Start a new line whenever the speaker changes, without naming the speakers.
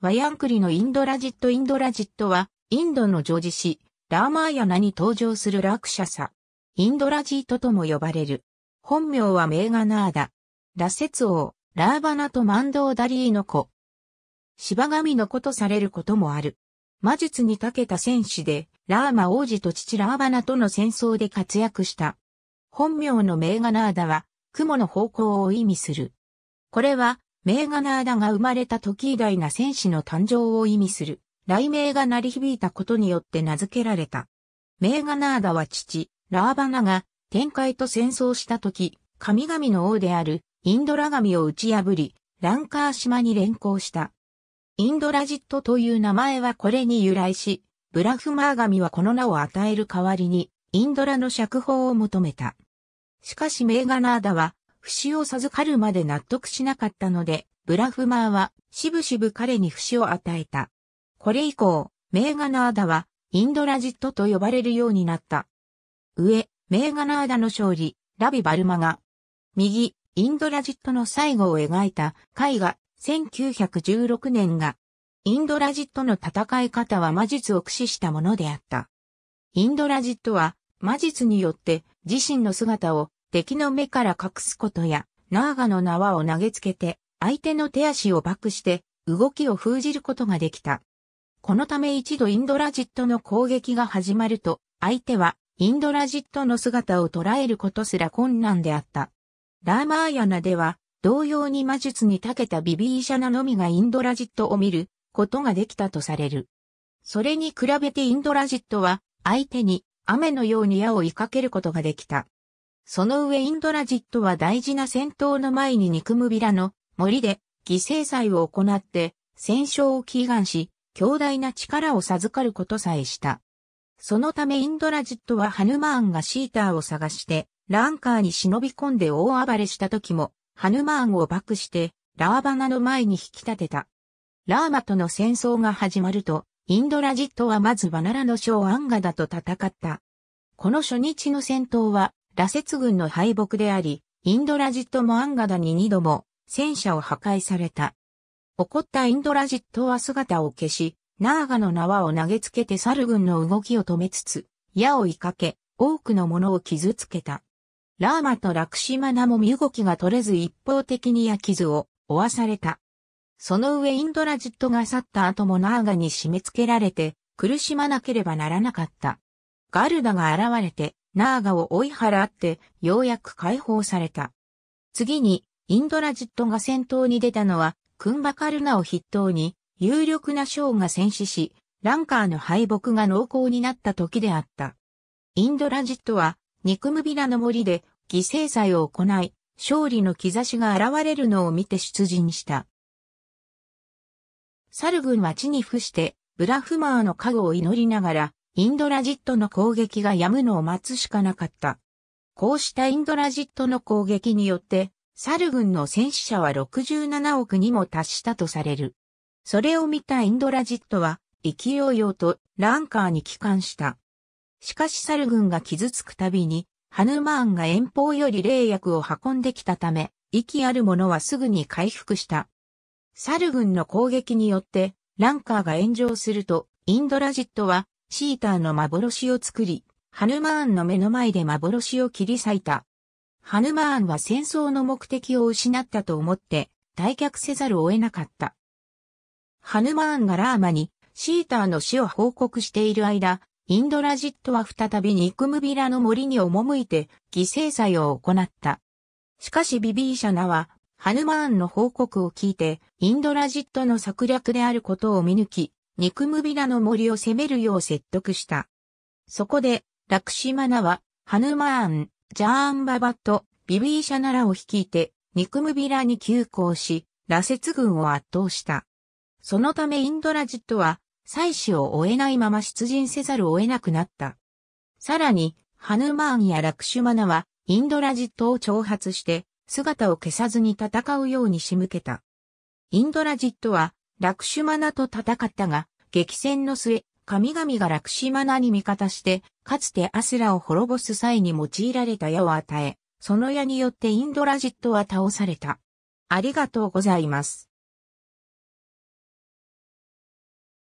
ワヤンクリのインドラジットインドラジットは、インドの女子誌、ラーマーヤナに登場するラクシャサ。インドラジートとも呼ばれる。本名はメーガナーダ。羅刹王、ラーバナとマンドーダリーの子。芝神の子とされることもある。魔術に長けた戦士で、ラーマ王子と父ラーバナとの戦争で活躍した。本名のメーガナーダは、雲の方向を意味する。これは、メーガナーダが生まれた時偉大な戦士の誕生を意味する、雷鳴が鳴り響いたことによって名付けられた。メーガナーダは父、ラーバナが天界と戦争した時、神々の王であるインドラ神を打ち破り、ランカー島に連行した。インドラジットという名前はこれに由来し、ブラフマー神はこの名を与える代わりに、インドラの釈放を求めた。しかしメーガナーダは、不死を授かるまで納得しなかったので、ブラフマーは、しぶしぶ彼に不死を与えた。これ以降、メーガナーダは、インドラジットと呼ばれるようになった。上、メーガナーダの勝利、ラビ・バルマが。右、インドラジットの最後を描いた絵画、1916年が、インドラジットの戦い方は魔術を駆使したものであった。インドラジットは、魔術によって自身の姿を敵の目から隠すことや、ナーガの縄を投げつけて、相手の手足をバックして、動きを封じることができた。このため一度インドラジットの攻撃が始まると、相手はインドラジットの姿を捉えることすら困難であった。ラーマーヤナでは、同様に魔術に長けたビビーシャナのみがインドラジットを見ることができたとされる。それに比べてインドラジットは、相手に雨のように矢を追いかけることができた。その上インドラジットは大事な戦闘の前に憎むビラの森で犠牲祭を行って戦勝を祈願し、強大な力を授かることさえした。そのためインドラジットはハヌマーンがシーターを探して、ランカーに忍び込んで大暴れした時も、ハヌマーンを爆して、ラーバナの前に引き立てた。ラーマとの戦争が始まると、インドラジットはまずバナラの将アンガダと戦った。この初日の戦闘は、羅刹軍の敗北であり、インドラジットもアンガダに二度も戦車を破壊された。怒ったインドラジットは姿を消し、ナーガの縄を投げつけて猿軍の動きを止めつつ、矢を追いかけ、多くの者を傷つけた。ラーマとラクシマナも身動きが取れず一方的に矢傷を負わされた。その上インドラジットが去った後もナーガに締め付けられて苦しまなければならなかった。ガルダが現れてナーガを追い払って、ようやく解放された。次に、インドラジットが戦闘に出たのは、クンバカルナを筆頭に、有力な将が戦死し、ランカーの敗北が濃厚になった時であった。インドラジットは、クむビラの森で犠牲祭を行い、勝利の兆しが現れるのを見て出陣した。サル軍は地に伏して、ブラフマーの加護を祈りながら、インドラジットの攻撃が止むのを待つしかなかった。こうしたインドラジットの攻撃によって、サル軍の戦死者は67億にも達したとされる。それを見たインドラジットは、勢いよとランカーに帰還した。しかしサル軍が傷つくたびに、ハヌマーンが遠方より霊薬を運んできたため、息ある者はすぐに回復した。サル軍の攻撃によって、ランカーが炎上すると、インドラジットはシーターの幻を作り、ハヌマーンの目の前で幻を切り裂いた。ハヌマーンは戦争の目的を失ったと思って、退却せざるを得なかった。ハヌマーンがラーマに、シーターの死を報告している間、インドラジットは再びニクムビラの森に赴いて犠牲祭を行った。しかしビビーシャナは、ハヌマーンの報告を聞いて、インドラジットの策略であることを見抜き、ニクムビラの森を攻めるよう説得した。そこで、ラクシマナは、ハヌマーン、ジャーンババと、ビビーシャナラを率いて、ニクムビラに急行し、羅刹軍を圧倒した。そのためインドラジットは、祭祀を追えないまま出陣せざるを得なくなった。さらに、ハヌマーンやラクシュマナは、インドラジットを挑発して、姿を消さずに戦うように仕向けた。インドラジットは、ラクシュマナと戦ったが、激戦の末、神々がラクシマナに味方して、かつてアスラを滅ぼす際に用いられた矢を与え、その矢によってインドラジットは倒された。ありがとうございます。